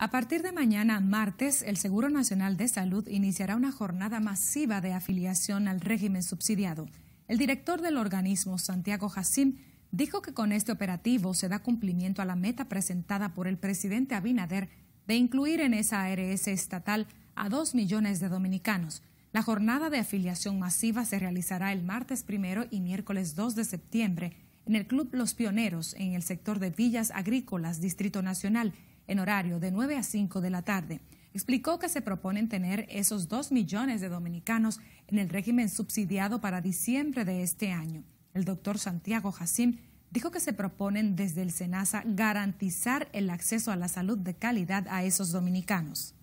A partir de mañana, martes, el Seguro Nacional de Salud iniciará una jornada masiva de afiliación al régimen subsidiado. El director del organismo, Santiago Jacín, dijo que con este operativo se da cumplimiento a la meta presentada por el presidente Abinader de incluir en esa ARS estatal a dos millones de dominicanos. La jornada de afiliación masiva se realizará el martes primero y miércoles 2 de septiembre en el Club Los Pioneros, en el sector de Villas Agrícolas, Distrito Nacional, en horario de 9 a 5 de la tarde. Explicó que se proponen tener esos 2 millones de dominicanos en el régimen subsidiado para diciembre de este año. El doctor Santiago Jacín dijo que se proponen desde el SENASA garantizar el acceso a la salud de calidad a esos dominicanos.